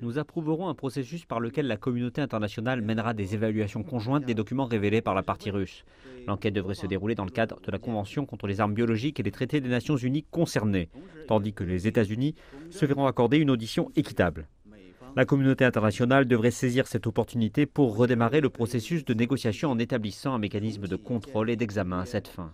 Nous approuverons un processus par lequel la communauté internationale mènera des évaluations conjointes des documents révélés par la partie russe. L'enquête devrait se dérouler dans le cadre de la Convention contre les armes biologiques et des traités des Nations Unies concernés, tandis que les États-Unis se verront accorder une audition équitable. La communauté internationale devrait saisir cette opportunité pour redémarrer le processus de négociation en établissant un mécanisme de contrôle et d'examen à cette fin.